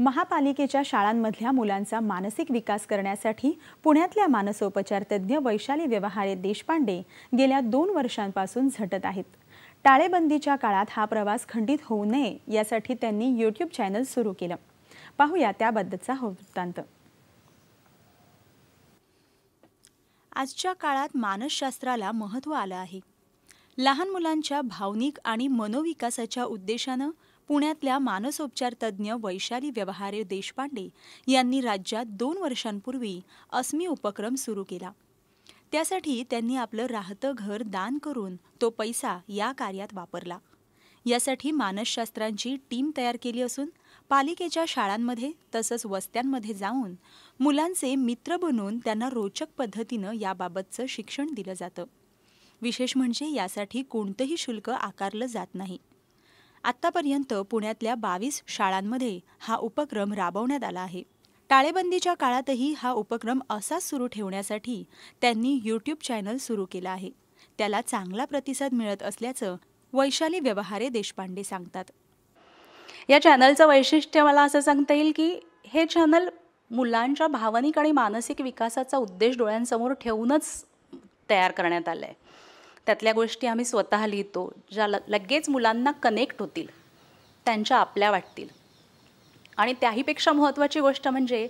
महापालिकेच्या शाळांमधल्या मुलांचा मानसिक विकास करण्यासाठी पुण्यातल्या मानसोपचार वैशाली व्यवहारे देशपांडे गेल्या दोन वर्षांपासून झटत आहेत टाळेबंदीच्या काळात हा प्रवास खंडित होऊ नये यासाठी त्यांनी युट्यूब चॅनल सुरू केलं पाहूया त्याबद्दलचा वृत्तांत आजच्या काळात मानसशास्त्राला महत्त्व आलं आहे लहान मुलांच्या भावनिक आणि मनोविकासाच्या उद्देशानं पुण्यातल्या मानसोपचार तज्ज्ञ वैशाली व्यवहारे देशपांडे यांनी राज्यात दोन वर्षांपूर्वी अस्मी उपक्रम सुरू केला त्यासाठी त्यांनी आपलं राहतं घर दान करून तो पैसा या कार्यात वापरला यासाठी मानसशास्त्रांची टीम तयार केली असून पालिकेच्या शाळांमध्ये तसंच वस्त्यांमध्ये जाऊन मुलांचे मित्र बनून त्यांना रोचक पद्धतीनं याबाबतचं शिक्षण दिलं जातं विशेष म्हणजे यासाठी कोणतंही शुल्क आकारलं जात नाही आत्तापर्यंत पुण्यातल्या बावीस शाळांमध्ये हा उपक्रम राबवण्यात आला आहे टाळेबंदीच्या काळातही हा उपक्रम असाच सुरू ठेवण्यासाठी त्यांनी यूट्यूब चॅनल सुरू केला आहे त्याला चांगला प्रतिसाद मिळत असल्याचं वैशाली व्यवहारे देशपांडे सांगतात या चॅनलचं वैशिष्ट्य मला असं सांगता येईल की हे चॅनल मुलांच्या भावनिक आणि मानसिक विकासाचा उद्देश डोळ्यांसमोर ठेवूनच तयार करण्यात आलं आहे त्यातल्या गोष्टी आम्ही स्वतः लिहितो ज्या लगेच मुलांना कनेक्ट होतील त्यांच्या आपल्या वाटतील आणि त्याहीपेक्षा महत्त्वाची गोष्ट म्हणजे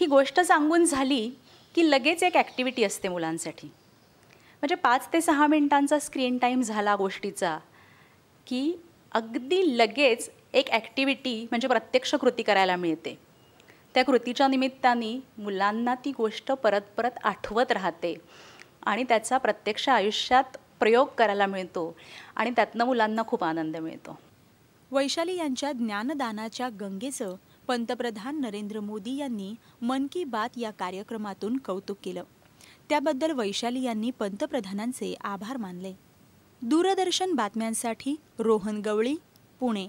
ही गोष्ट सांगून झाली की लगेच एक ॲक्टिव्हिटी असते मुलांसाठी म्हणजे पाच ते सहा मिनटांचा स्क्रीन टाईम झाला गोष्टीचा की अगदी लगेच एक ॲक्टिव्हिटी म्हणजे प्रत्यक्ष कृती करायला मिळते त्या कृतीच्या निमित्ताने मुलांना ती गोष्ट परत परत आठवत राहते आणि त्याचा प्रत्यक्ष आयुष्यात प्रयोग करायला मिळतो आणि त्यातनं मुलांना खूप आनंद मिळतो वैशाली यांच्या ज्ञानदानाच्या गंगेचं पंतप्रधान नरेंद्र मोदी यांनी मन की बात या कार्यक्रमातून कौतुक केलं त्याबद्दल वैशाली यांनी पंतप्रधानांचे आभार मानले दूरदर्शन बातम्यांसाठी रोहन गवळी पुणे